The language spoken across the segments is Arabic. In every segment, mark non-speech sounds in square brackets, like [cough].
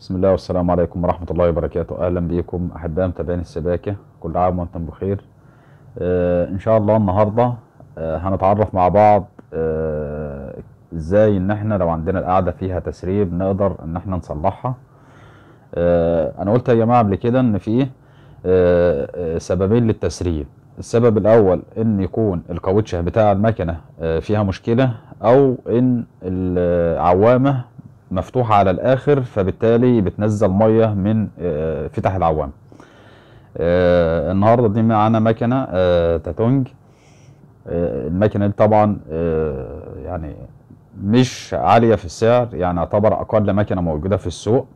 بسم الله والسلام عليكم ورحمة الله وبركاته أهلا بكم أحباء متابعين السباكة كل عام وأنتم بخير آه، إن شاء الله النهاردة آه، هنتعرف مع بعض آه، إزاي إن إحنا لو عندنا القعدة فيها تسريب نقدر إن إحنا نصلحها أنا قلت يا جماعة قبل كده إن في سببين للتسريب السبب الأول إن يكون الكاوتشه بتاع المكنة فيها مشكلة أو إن العوامة مفتوحه على الاخر فبالتالي بتنزل ميه من آه، فتح العوام آه، النهارده دي معانا مكنه آه، تاتونج المكنه دي طبعا يعني مش عاليه في السعر يعني اعتبر اقل مكنه موجوده في السوق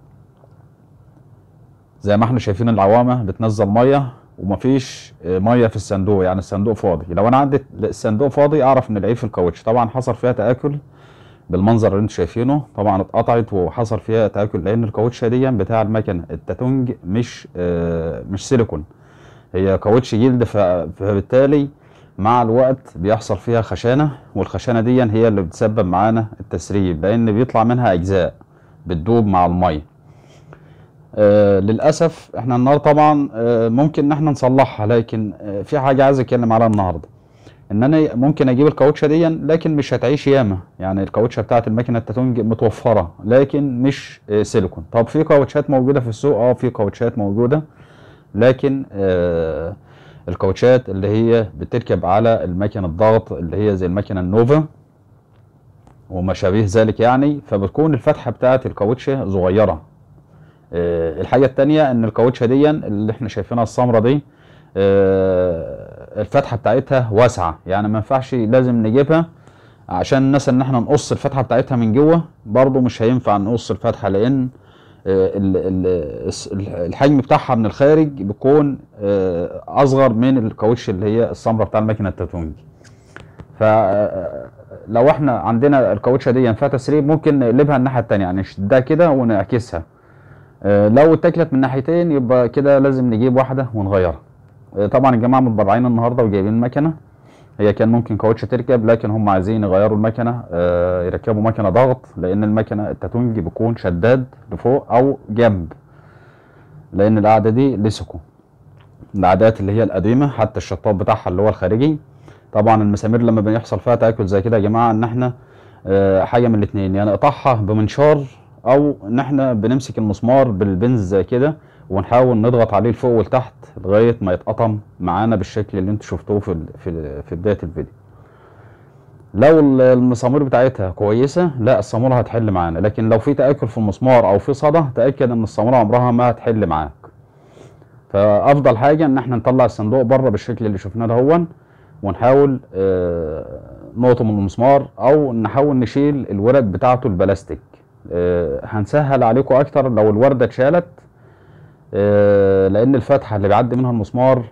زي ما احنا شايفين العوامه بتنزل ميه ومفيش ميه في الصندوق يعني الصندوق فاضي لو انا عندي الصندوق فاضي اعرف ان العيب في الكاوتش طبعا حصل فيها تاكل بالمنظر اللي انتم شايفينه طبعا اتقطعت وحصل فيها تاكل لان الكاوتشه دي بتاع المكنه التاتونج مش آه مش سيليكون هي كاوتش جلد فبالتالي مع الوقت بيحصل فيها خشانه والخشانه دي هي اللي بتسبب معانا التسريب لان بيطلع منها اجزاء بتدوب مع الميه آه للاسف احنا النهارده طبعا آه ممكن ان احنا نصلحها لكن آه في حاجه عايز اتكلم عليها النهارده ان انا ممكن اجيب الكاوتشه دي لكن مش هتعيش ياما يعني الكاوتشه بتاعه الماكينه التاتونج متوفره لكن مش آه، سيليكون طب في كاوتشات موجوده في السوق اه في كاوتشات موجوده لكن آه الكاوتشات اللي هي بتركب على الماكينه الضغط اللي هي زي الماكينه النوفا وما شابه ذلك يعني فبتكون الفتحه بتاعه الكاوتشه صغيره آه الحاجه الثانيه ان الكاوتشه دي اللي احنا شايفينها السمره دي آه الفتحه بتاعتها واسعه يعني ما ينفعش لازم نجيبها عشان الناس ان احنا نقص الفتحه بتاعتها من جوه برضو مش هينفع نقص الفتحه لان آه، الحجم بتاعها من الخارج بيكون آه، اصغر من الكاوتش اللي هي السمره بتاع الماكينه التاتوينج فلو آه، احنا عندنا الكاوتشه دي ينفع يعني تسريب ممكن نقلبها الناحيه الثانيه يعني نشدها كده ونعكسها لو اتاكلت من ناحيتين يبقى كده لازم نجيب واحده ونغيرها طبعا الجماعه متبرعين النهارده وجايبين مكنه هي كان ممكن كاوتش تركب لكن هم عايزين يغيروا المكنه آه، يركبوا مكنه ضغط لان المكنه التاتونج بيكون شداد لفوق او جنب لان القعده دي لسكو العادات اللي هي القديمه حتى الشطاب بتاعها اللي هو الخارجي طبعا المسامير لما بيحصل فيها تاكل زي كده يا جماعه ان احنا آه، حاجه من الاثنين يعني نقطعها بمنشار او ان احنا بنمسك المسمار بالبنز زي كده ونحاول نضغط عليه لفوق ولتحت لغايه ما يتقطم معانا بالشكل اللي انتم شفتوه في في في بدايه الفيديو لو المسامير بتاعتها كويسه لا الساموره هتحل معانا لكن لو في تاكل في المسمار او في صدى تاكد ان الساموره عمرها ما هتحل معاك فافضل حاجه ان احنا نطلع الصندوق بره بالشكل اللي شفناه دهون ونحاول آه، نقطه نقطم المسمار او نحاول نشيل الورد بتاعته البلاستيك آه، هنسهل عليكم اكتر لو الورده اتشالت آه، لان الفتحه اللي بيعدي منها المسمار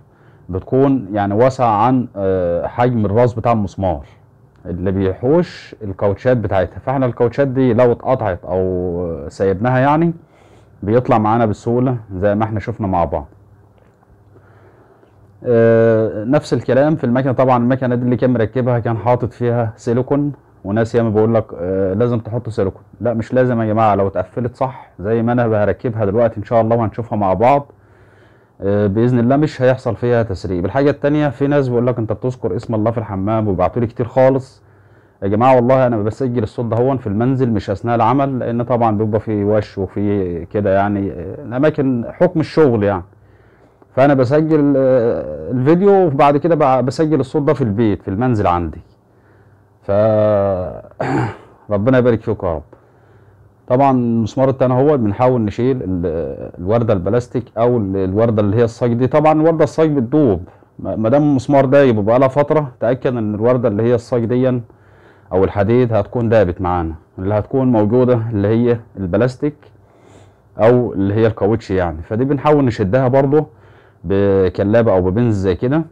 بتكون يعني واسعه عن آه، حجم الراس بتاع المسمار اللي بيحوش الكاوتشات بتاعتها فاحنا الكاوتشات دي لو اتقطعت او سيبناها يعني بيطلع معانا بسهوله زي ما احنا شفنا مع بعض آه، نفس الكلام في المكنه طبعا المكنه دي اللي كان مركبها كان حاطط فيها سيليكون وناس ياما بقول لك آه لازم تحط سيليكون لا مش لازم يا جماعه لو اتقفلت صح زي ما انا هركبها دلوقتي ان شاء الله وهنشوفها مع بعض آه باذن الله مش هيحصل فيها تسريب الحاجه الثانيه في ناس بيقول لك انت بتذكر اسم الله في الحمام وبيبعتوا لي كتير خالص يا جماعه والله انا بسجل الصوت دهون في المنزل مش اثناء العمل لان طبعا بيبقى في وش وفي كده يعني الاماكن آه، حكم الشغل يعني فانا بسجل آه، الفيديو وبعد كده بسجل الصوت ده في البيت في المنزل عندي فربنا [coughs] يبارك فيكم يا رب طبعا المسمار التاني هو بنحاول نشيل الورده البلاستيك او الورده اللي هي الصاج دي طبعا الورده الصاج بتدوب ما دام المسمار دايب وبقى لها فتره تاكد ان الورده اللي هي الصاج دي او الحديد هتكون دابت معانا اللي هتكون موجوده اللي هي البلاستيك او اللي هي الكاوتش يعني فدي بنحاول نشدها برضو بكلابه او ببنز زي كده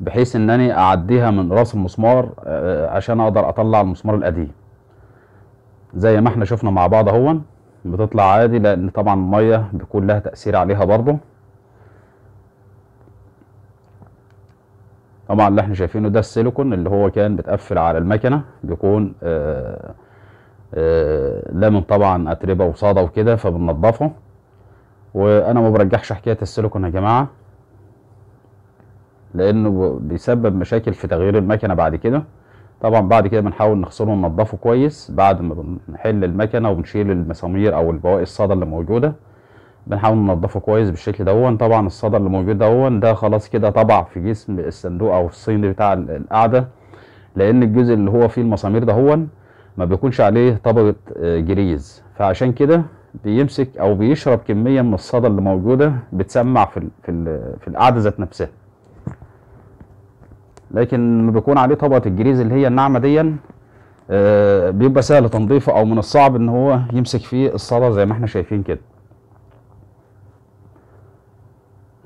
بحيث انني اعديها من راس المسمار آه، آه، عشان اقدر اطلع المسمار القديم زي ما احنا شفنا مع بعض اهون بتطلع عادي لان طبعا الميه بيكون لها تاثير عليها برضو طبعا اللي احنا شايفينه ده السيليكون اللي هو كان بتقفل على المكنه بيكون آآ آه، طبعا اتربه وصاده وكده فبننضفه وانا ما برجحش حكايه السيليكون يا جماعه لانه بيسبب مشاكل في تغيير المكنه بعد كده طبعا بعد كده بنحاول نغسله وننضفه كويس بعد ما بنحل المكنه وبنشيل المسامير او البواقي الصدى اللي موجوده بنحاول ننضفه كويس بالشكل دهون طبعا الصدى اللي موجود دهون ده خلاص كده طبع في جسم الصندوق او الصيني بتاع القعده لان الجزء اللي هو فيه المسامير دهون ما بيكونش عليه طبقه آه، جريز فعشان كده بيمسك او بيشرب كميه من الصدى اللي موجوده بتسمع في في, ال في القعده ذات نفسها لكن بيكون عليه طبقه الجريز اللي هي الناعمه دي آه، بيبقى سهل تنظيفه او من الصعب ان هو يمسك فيه الصدر زي ما احنا شايفين كده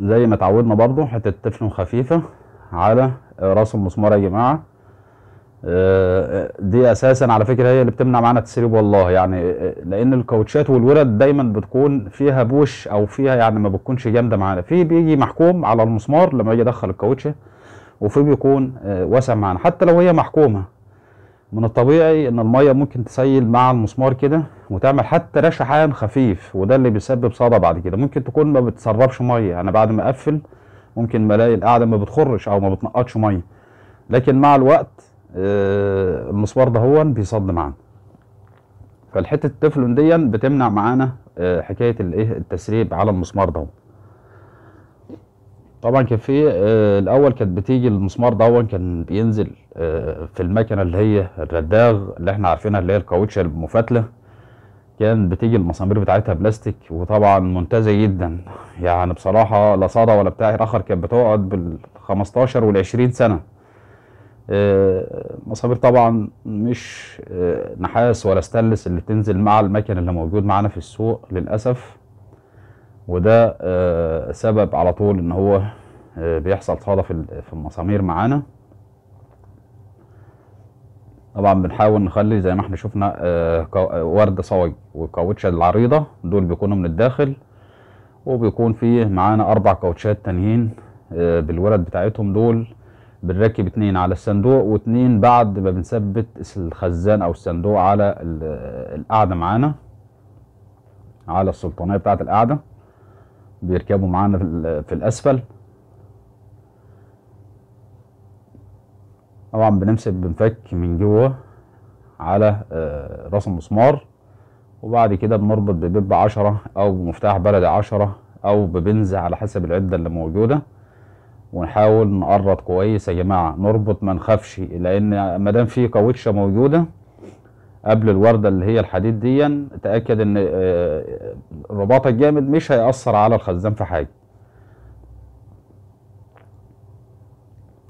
زي ما اتعودنا برضو حته تفلم خفيفه على راس المسمار يا جماعه آه، دي اساسا على فكره هي اللي بتمنع معانا تسريب والله يعني آه، لان الكاوتشات والورد دايما بتكون فيها بوش او فيها يعني ما بتكونش جامده معانا في بيجي محكوم على المسمار لما يجي يدخل الكاوتشه وفي بيكون آه، واسع معانا حتى لو هي محكومه من الطبيعي ان الميه ممكن تسيل مع المسمار كده وتعمل حتى رشحان خفيف وده اللي بيسبب صدى بعد كده ممكن تكون ما بتسربش ميه انا بعد ما اقفل ممكن ما الاقي القاعده ما بتخرش او ما بتنقطش ميه لكن مع الوقت آه، المسمار ده هو بيصد معانا فالحته التفلون دي بتمنع معانا آه، حكايه الايه التسريب على المسمار ده طبعا كان في آه، الاول كانت بتيجي المسمار ده كان بينزل آه، في المكنه اللي هي الرداغ اللي احنا عارفينها اللي هي الكاوتش المفتله كان بتيجي المسامير بتاعتها بلاستيك وطبعا منتزه جدا يعني بصراحه لا صدى ولا بتاع الاخر كانت بتقعد بال 15 وال 20 سنه آه، مسامير طبعا مش نحاس ولا ستانلس اللي بتنزل مع المكن اللي موجود معانا في السوق للاسف وده آه، سبب على طول ان هو آه، بيحصل صدى في المسامير معانا طبعا بنحاول نخلي زي ما احنا شفنا آه، ورد صاج والكاوتشه العريضه دول بيكونوا من الداخل وبيكون فيه معانا اربع كاوتشات تانيين بالورد بتاعتهم دول بنركب اتنين على الصندوق واتنين بعد ما بنثبت الخزان او الصندوق على القعدة معانا على السلطانيه بتاعه القعدة بيركبوا معانا في الأسفل طبعا بنمسك بنفك من جوه على آه، راس المسمار وبعد كده بنربط ببيب عشرة أو مفتاح بلدي عشرة أو ببنز على حسب العدة اللي موجودة ونحاول نقرط كويس يا جماعة نربط ما نخافش لأن مادام في كاوتشة موجودة قبل الوردة اللي هي الحديد دي تأكد ان آه، آه، الرباط الجامد مش هيأثر على الخزان في حاجة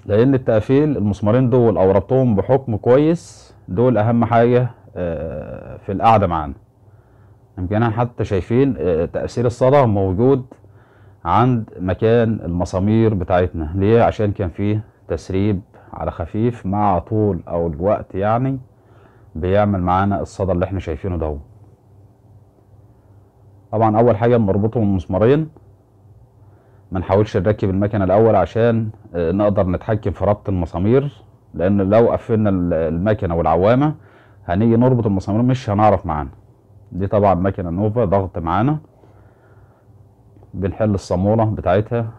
لان التقفيل المسمارين دول او ربطهم بحكم كويس دول اهم حاجة آه، في القعدة معانا يمكن حتى شايفين تأثير الصدى موجود عند مكان المسامير بتاعتنا ليه عشان كان فيه تسريب على خفيف مع طول او الوقت يعني بيعمل معانا الصدى اللي احنا شايفينه ده طبعا اول حاجه بنربطه بمسمارين ما نحاولش نركب المكنه الاول عشان آه، نقدر نتحكم في ربط المسامير لان لو قفلنا المكنه والعوامه هنيجي نربط المسامير مش هنعرف معانا دي طبعا مكنه نوفا ضغط معانا بنحل الصاموله بتاعتها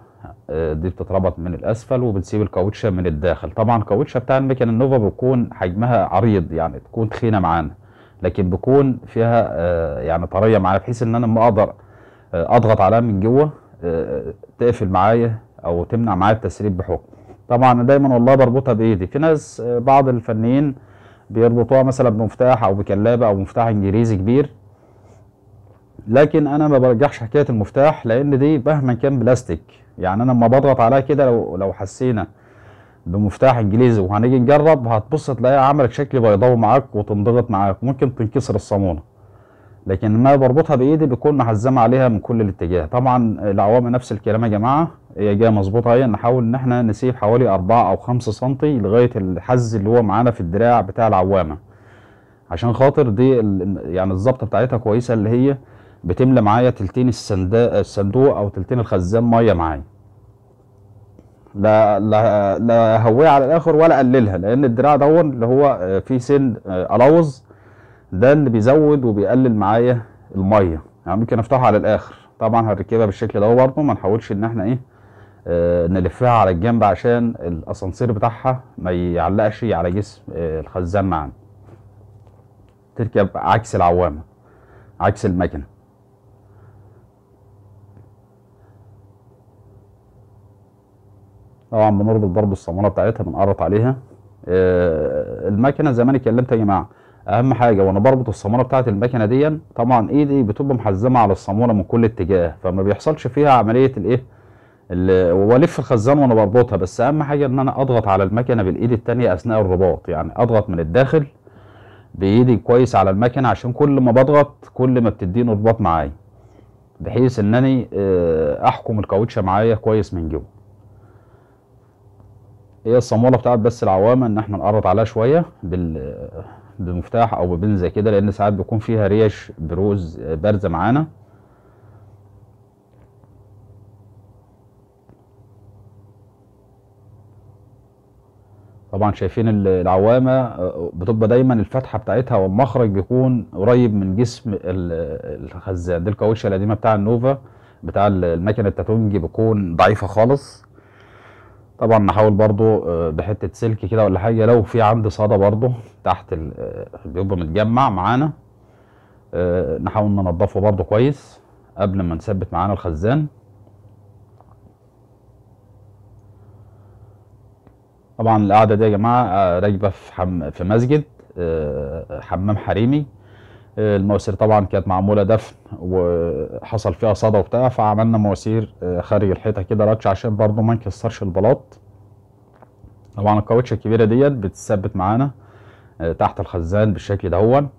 آه، دي بتتربط من الاسفل وبنسيب الكاوتشه من الداخل طبعا الكاوتشه بتاع المكن النوفا بيكون حجمها عريض يعني تكون تخينه معانا لكن بيكون فيها آه، يعني طريه معانا بحيث ان انا ما اقدر آه، اضغط عليها من جوه تقفل معايا او تمنع معايا التسريب بحكم طبعا دايما والله بربطها بايدي في ناس بعض الفنيين بيربطوها مثلا بمفتاح او بكلابه او مفتاح انجليزي كبير لكن انا ما برجحش حكايه المفتاح لان دي مهما كان بلاستيك يعني انا لما بضغط عليها كده لو لو حسينا بمفتاح انجليزي وهنيجي نجرب هتبص تلاقيها عملت شكل بيضاوي معاك وتنضغط معاك ممكن تنكسر الصامونه لكن لما بربطها بايدي بيكون محزم عليها من كل الاتجاه طبعا العوامة نفس الكلام يا جماعه هي جايه مظبوطه اهي نحاول ان احنا نسيب حوالي 4 او 5 سم لغايه الحز اللي هو معانا في الدراع بتاع العوامه عشان خاطر دي يعني الظبطه بتاعتها كويسه اللي هي بتملى معايا تلتين الصندوق او تلتين الخزان ميه معايا لا لا لا هويها على الاخر ولا اقللها لان الدراع دون اللي هو آه، فيه سن آه، الوز ده اللي بيزود وبيقلل معايا الميه يعني ممكن افتحه على الاخر طبعا هنركبها بالشكل ده برضه ما نحاولش ان احنا ايه آه، نلفها على الجنب عشان الاسانسير بتاعها ما يعلقش على جسم الخزان معانا تركب عكس العوامه عكس المكنه طبعا بنربط برضو الصمونه بتاعتها بنقرط عليها آه، المكنه زمان اتكلمت يا جماعه اهم حاجه وانا بربط الصمونه بتاعت المكنه دي طبعا ايدي بتبقى محزمه على الصمونه من كل اتجاه فما بيحصلش فيها عمليه الايه والف الخزان وانا بربطها بس اهم حاجه ان انا اضغط على المكنه بالايد الثانيه اثناء الرباط يعني اضغط من الداخل بايدي كويس على المكنه عشان كل ما بضغط كل ما بتديني رباط معايا بحيث انني آه، احكم الكاوتشه معايا كويس من جوه هي الصمولة بتاعت بس العوامة ان احنا نقرط عليها شوية بال بمفتاح او ببنزة كده لان ساعات بيكون فيها ريش بروز بارزة معانا طبعا شايفين العوامة آه، بتبقى دايما الفتحة بتاعتها والمخرج بيكون قريب من جسم الخزان دي الكاوتشة القديمة بتاع النوفا بتاع المكنة التاتونجي بيكون ضعيفة خالص طبعا نحاول برضو آه، بحته سلك كده ولا حاجه لو في عندي صدى برضو تحت آه، بيبقى متجمع معانا آه، نحاول ننضفه برضو كويس قبل ما نثبت معانا الخزان طبعا القعده دي يا جماعه راكبه في حم... في مسجد حمام حريمي المواسير طبعا كانت معموله دفن وحصل فيها صدى وبتاع فعملنا مواسير آه، خارج الحيطه كده رتش عشان برضه ما نكسرش البلاط طبعا الكاوتشه الكبيره ديت بتثبت معانا آه، تحت الخزان بالشكل دهون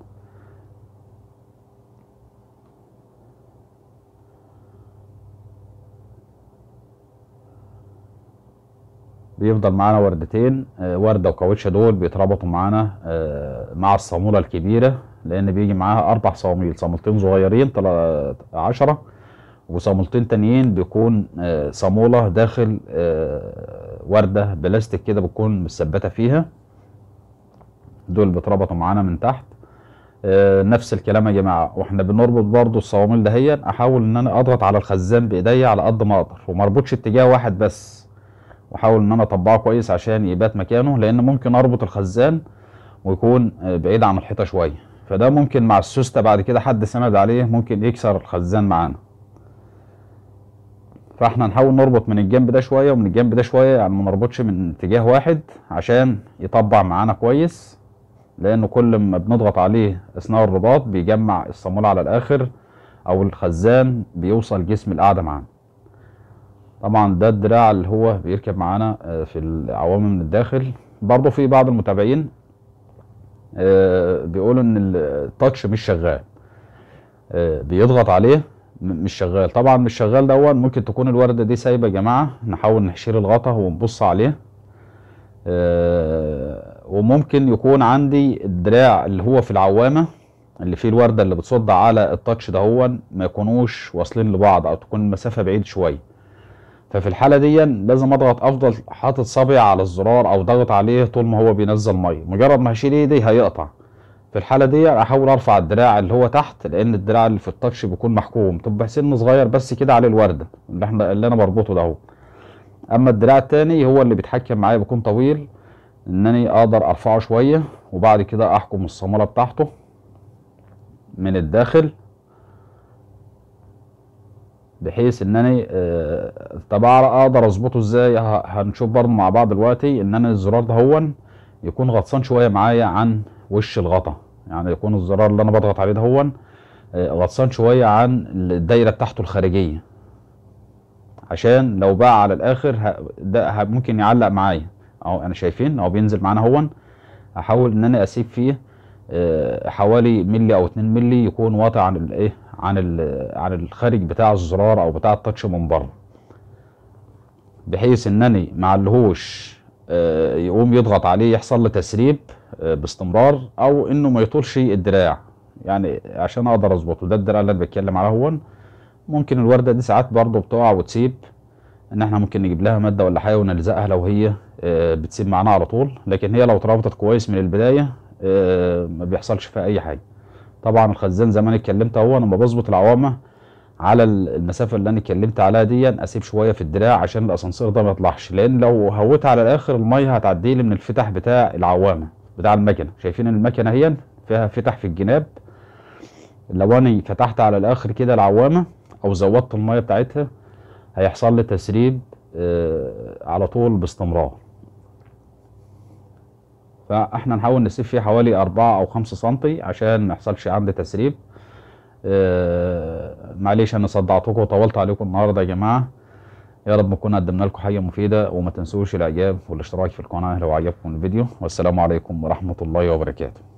بيفضل معانا وردتين آه، ورده وكاوتشه دول بيتربطوا معانا آه، مع الصاموله الكبيره لان بيجي معاها اربع صواميل صامولتين صغيرين 10 وصامولتين تانيين بيكون آه، صاموله داخل ورده بلاستيك كده بتكون مثبته فيها دول بيتربطوا معانا من تحت نفس الكلام يا جماعه واحنا بنربط برضو الصواميل دهيا احاول ان انا اضغط على الخزان بايديا على قد ما اقدر ومربطش اتجاه واحد بس واحاول ان انا اطبعه كويس عشان يبات مكانه لان ممكن اربط الخزان ويكون بعيد عن الحيطه شويه فده ممكن مع السوسته بعد كده حد سند عليه ممكن يكسر الخزان معانا فاحنا نحاول نربط من الجنب ده شويه ومن الجنب ده شويه يعني ما نربطش من اتجاه واحد عشان يطبع معانا كويس لانه كل ما بنضغط عليه اثناء الرباط بيجمع الصامولة على الاخر او الخزان بيوصل جسم القاعده معانا طبعا ده الدراع اللي هو بيركب معانا آه، في العوامل من الداخل برضه في بعض المتابعين آه، بيقولوا ان التاتش مش شغال آه، بيضغط عليه مش شغال طبعا مش شغال دون ممكن تكون الورده دي سايبه يا جماعه نحاول نشيل الغطا ونبص عليه وممكن يكون عندي الدراع اللي هو في العوامه اللي فيه الورده اللي بتصد على التاتش دهون ما يكونوش واصلين لبعض او تكون المسافه بعيد شويه ففي الحاله دي لازم اضغط افضل حاطط صبعي على الزرار او ضغط عليه طول ما هو بينزل ميه مجرد ما هشيل ايدي هيقطع في الحاله دي احاول ارفع الدراع اللي هو تحت لان الدراع اللي في التاتش بيكون محكوم تبقى سن صغير بس كده عليه الورده اللي احنا اللي انا بربطه ده اهو اما الدراع التاني هو اللي بيتحكم معايا بيكون طويل انني اقدر ارفعه شويه وبعد كده احكم الصمله بتاعته من الداخل بحيث ان انا آه، طبعا اقدر اظبطه ازاي هنشوف برضه مع بعض دلوقتي ان انا الزرار ده هو يكون غطسان شويه معايا عن وش الغطا يعني يكون الزرار اللي انا بضغط عليه ده هو آه، غطسان شويه عن الدايره بتاعته الخارجيه عشان لو باع على الاخر ده ممكن يعلق معايا اهو انا شايفين اهو بينزل معانا هون احاول ان انا اسيب فيه آه، حوالي ملي او 2 ملي يكون واطي عن الايه عن عن الخارج بتاع الزرار او بتاع التاتش من بره بحيث انني معلهوش آه، يقوم يضغط عليه يحصل له تسريب آه، باستمرار او انه ما يطولش الدراع يعني عشان اقدر اظبطه ده الدراع اللي انا بتكلم عليه هون ممكن الورده دي ساعات برضو بتقع وتسيب ان احنا ممكن نجيب لها ماده ولا حاجه ونلزقها لو هي آه، بتسيب معانا على طول لكن هي لو اتربطت كويس من البدايه ما بيحصلش فيها اي حاجه طبعا الخزان زي ما انا اتكلمت اهو انا بظبط العوامه على المسافه اللي انا اتكلمت عليها دي اسيب شويه في الدراع عشان الاسانسير ده ما يطلعش لان لو هوت على الاخر الميه هتعدي لي من الفتح بتاع العوامه بتاع المكنه شايفين المكنه هي فيها فتح في الجناب لو انا فتحت على الاخر كده العوامه او زودت الميه بتاعتها هيحصل لي تسريب آه، على طول باستمرار فاحنا نحاول نسيب فيه حوالي 4 او 5 سم عشان ما يحصلش عند تسريب آه معلش انا صدعتكم وطولت عليكم النهارده يا جماعه يا رب نكون قدمنا لكم حاجه مفيده وما تنسوش الاعجاب والاشتراك في القناه لو عجبكم الفيديو والسلام عليكم ورحمه الله وبركاته